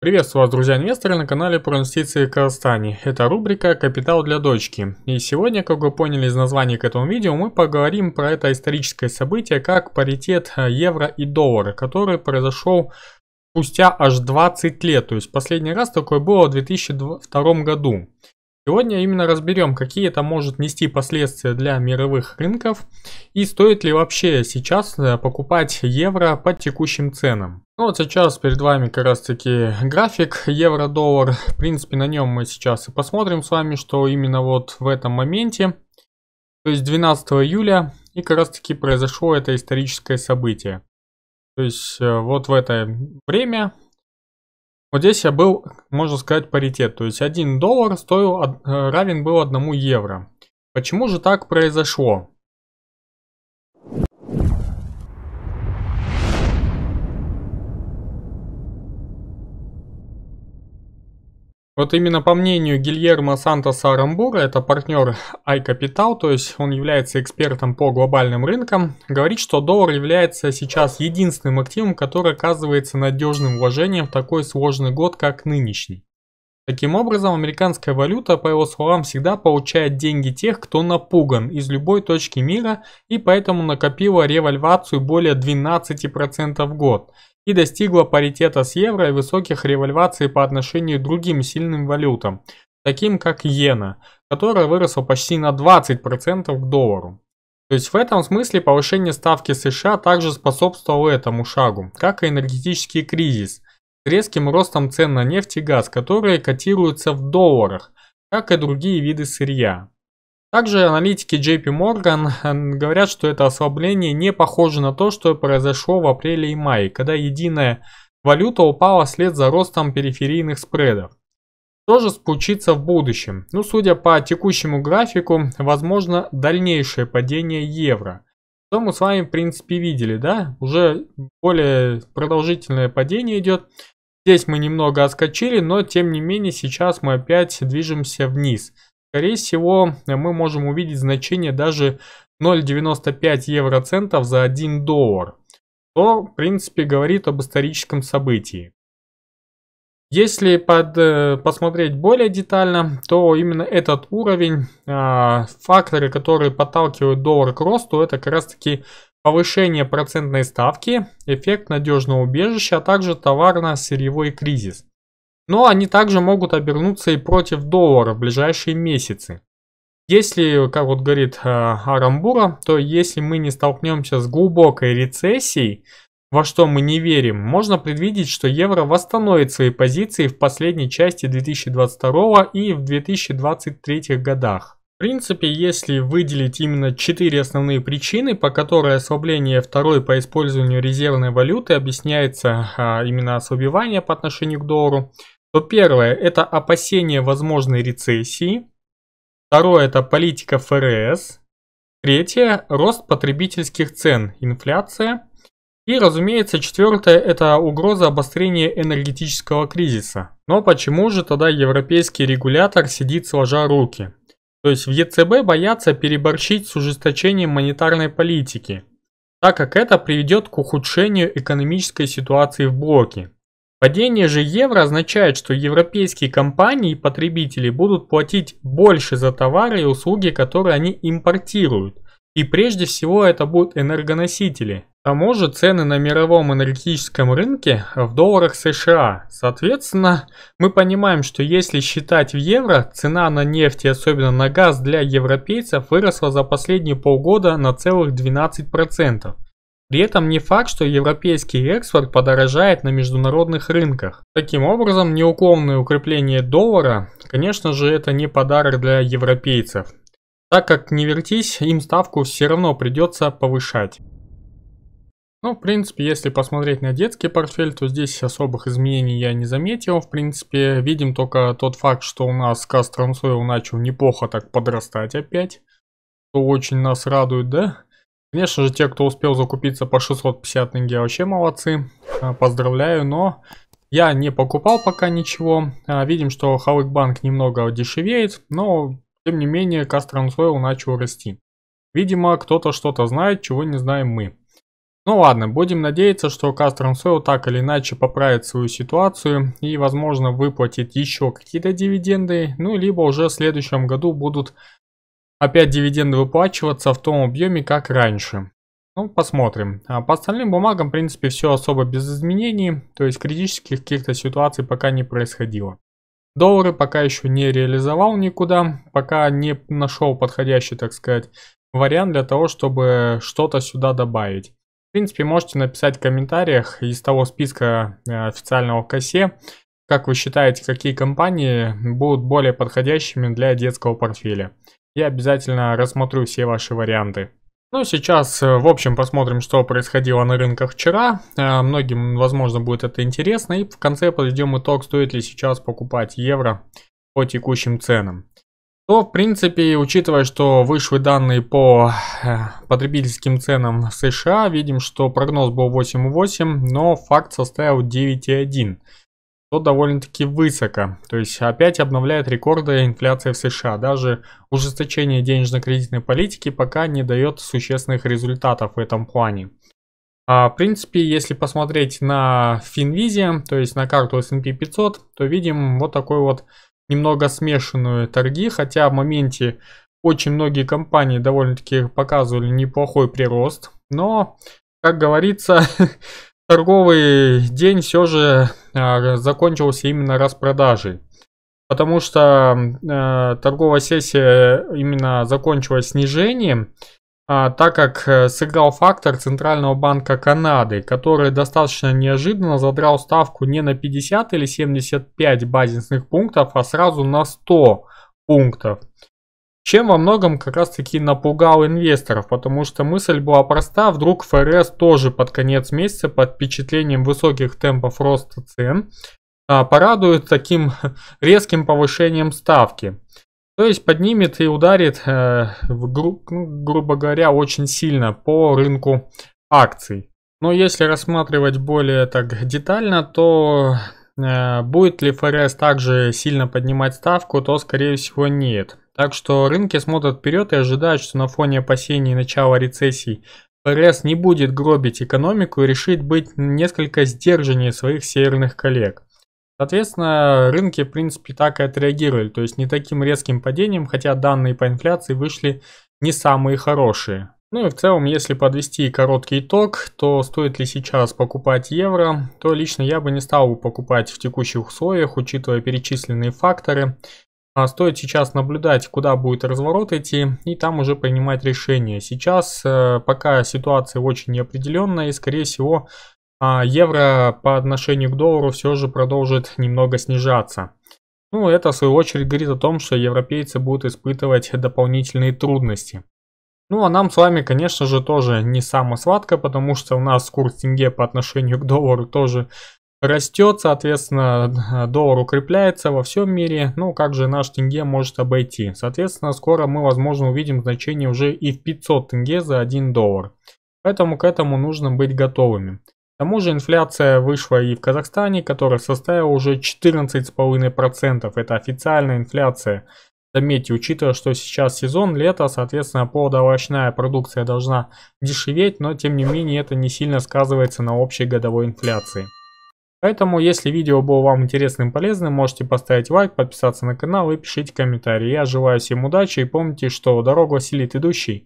Приветствую вас, друзья-инвесторы, на канале про инвестиции в Казахстане. Это рубрика «Капитал для дочки». И сегодня, как вы поняли из названия к этому видео, мы поговорим про это историческое событие, как паритет э, евро и доллара, который произошел спустя аж 20 лет. То есть последний раз такое было в 2002 году. Сегодня именно разберем, какие это может нести последствия для мировых рынков и стоит ли вообще сейчас э, покупать евро по текущим ценам. Ну вот сейчас перед вами как раз таки график евро-доллар. В принципе на нем мы сейчас и посмотрим с вами, что именно вот в этом моменте, то есть 12 июля, и как раз таки произошло это историческое событие. То есть э, вот в это время вот здесь я был, можно сказать, паритет. То есть 1 доллар стоил, э, равен был 1 евро. Почему же так произошло? Вот именно по мнению Гильермо Сантоса Арамбура, это партнер iCapital, то есть он является экспертом по глобальным рынкам, говорит, что доллар является сейчас единственным активом, который оказывается надежным вложением в такой сложный год, как нынешний. Таким образом, американская валюта, по его словам, всегда получает деньги тех, кто напуган из любой точки мира и поэтому накопила револьвацию более 12% в год и достигла паритета с евро и высоких револьваций по отношению к другим сильным валютам, таким как иена, которая выросла почти на 20% к доллару. То есть в этом смысле повышение ставки США также способствовало этому шагу, как и энергетический кризис с резким ростом цен на нефть и газ, которые котируются в долларах, как и другие виды сырья. Также аналитики JP Morgan говорят, что это ослабление не похоже на то, что произошло в апреле и мае, когда единая валюта упала вслед за ростом периферийных спредов. Что же случится в будущем? Ну, судя по текущему графику, возможно дальнейшее падение евро. Что мы с вами, в принципе, видели, да? Уже более продолжительное падение идет. Здесь мы немного отскочили, но тем не менее сейчас мы опять движемся вниз – Скорее всего, мы можем увидеть значение даже 0,95 евроцентов за 1 доллар, что, в принципе, говорит об историческом событии. Если под, э, посмотреть более детально, то именно этот уровень, а, факторы, которые подталкивают доллар к росту, это как раз таки повышение процентной ставки, эффект надежного убежища, а также товарно-сырьевой кризис. Но они также могут обернуться и против доллара в ближайшие месяцы. Если, как вот говорит э, Арамбура, то если мы не столкнемся с глубокой рецессией, во что мы не верим, можно предвидеть, что евро восстановит свои позиции в последней части 2022 и в 2023 годах. В принципе, если выделить именно четыре основные причины, по которой ослабление второй по использованию резервной валюты объясняется а, именно ослабевание по отношению к доллару, то первое это опасение возможной рецессии, второе это политика ФРС, третье рост потребительских цен, инфляция и, разумеется, четвертое это угроза обострения энергетического кризиса. Но почему же тогда европейский регулятор сидит сложа руки? То есть в ЕЦБ боятся переборщить с ужесточением монетарной политики, так как это приведет к ухудшению экономической ситуации в блоке. Падение же евро означает, что европейские компании и потребители будут платить больше за товары и услуги, которые они импортируют. И прежде всего это будут энергоносители. К а тому же цены на мировом энергетическом рынке в долларах США. Соответственно, мы понимаем, что если считать в евро, цена на нефть и особенно на газ для европейцев выросла за последние полгода на целых 12%. При этом не факт, что европейский экспорт подорожает на международных рынках. Таким образом, неуклонное укрепление доллара, конечно же, это не подарок для европейцев, так как не вертись, им ставку все равно придется повышать. Ну, в принципе, если посмотреть на детский портфель, то здесь особых изменений я не заметил. В принципе, видим только тот факт, что у нас Кастром Сойл начал неплохо так подрастать опять. Что очень нас радует, да? Конечно же, те, кто успел закупиться по 650 тенге, вообще молодцы. А, поздравляю, но я не покупал пока ничего. А, видим, что Халык Банк немного дешевеет, но тем не менее Castrans Oil начал расти. Видимо, кто-то что-то знает, чего не знаем мы. Ну ладно, будем надеяться, что Castrans Oil так или иначе поправит свою ситуацию и, возможно, выплатит еще какие-то дивиденды, ну либо уже в следующем году будут Опять дивиденды выплачиваться в том объеме, как раньше. Ну, посмотрим. А по остальным бумагам, в принципе, все особо без изменений, то есть критических каких-то ситуаций пока не происходило. Доллары пока еще не реализовал никуда, пока не нашел подходящий, так сказать, вариант для того, чтобы что-то сюда добавить. В принципе, можете написать в комментариях из того списка э, официального в косе, как вы считаете, какие компании будут более подходящими для детского портфеля. Я обязательно рассмотрю все ваши варианты. Ну, сейчас, э, в общем, посмотрим, что происходило на рынках вчера. Э, многим, возможно, будет это интересно. И в конце подведем итог, стоит ли сейчас покупать евро по текущим ценам. То, в принципе, учитывая, что вышли данные по э, потребительским ценам в США, видим, что прогноз был 8,8, но факт составил 9,1 то довольно-таки высоко. То есть опять обновляет рекорды инфляции в США. Даже ужесточение денежно-кредитной политики пока не дает существенных результатов в этом плане. А, в принципе, если посмотреть на Финвизе, то есть на карту S&P 500, то видим вот такой вот немного смешанные торги, хотя в моменте очень многие компании довольно-таки показывали неплохой прирост, но, как говорится, торговый день все же а, закончился именно распродажей. Потому что э, торговая сессия именно закончилась снижением, э, так как э, сыграл фактор Центрального банка Канады, который достаточно неожиданно задрал ставку не на 50 или 75 базисных пунктов, а сразу на 100 пунктов чем во многом как раз таки напугал инвесторов, потому что мысль была проста, вдруг ФРС тоже под конец месяца под впечатлением высоких темпов роста цен а, порадует таким резким повышением ставки. То есть поднимет и ударит, э, гру, ну, грубо говоря, очень сильно по рынку акций. Но если рассматривать более так детально, то э, будет ли ФРС также сильно поднимать ставку, то скорее всего нет. Так что рынки смотрят вперед и ожидают, что на фоне опасений начала рецессии ФРС не будет гробить экономику и решит быть несколько сдержаннее своих северных коллег. Соответственно, рынки, в принципе, так и отреагировали, то есть не таким резким падением, хотя данные по инфляции вышли не самые хорошие. Ну и в целом, если подвести короткий итог, то стоит ли сейчас покупать евро, то лично я бы не стал покупать в текущих условиях, учитывая перечисленные факторы. А, стоит сейчас наблюдать, куда будет разворот идти, и там уже принимать решение. Сейчас э, пока ситуация очень неопределенная, и скорее всего а, евро по отношению к доллару все же продолжит немного снижаться. Ну, это в свою очередь говорит о том, что европейцы будут испытывать дополнительные трудности. Ну, а нам с вами, конечно же, тоже не само сладко, потому что у нас курс тенге по отношению к доллару тоже растет, соответственно, доллар укрепляется во всем мире, ну как же наш тенге может обойти? Соответственно, скоро мы, возможно, увидим значение уже и в 500 тенге за 1 доллар. Поэтому к этому нужно быть готовыми. К тому же инфляция вышла и в Казахстане, которая составила уже 14,5%. Это официальная инфляция. Заметьте, учитывая, что сейчас сезон, лето, соответственно, плодовощная продукция должна дешеветь, но тем не менее это не сильно сказывается на общей годовой инфляции. Поэтому, если видео было вам интересным и полезным, можете поставить лайк, подписаться на канал и пишите комментарии. Я желаю всем удачи и помните, что дорогу осилит идущий.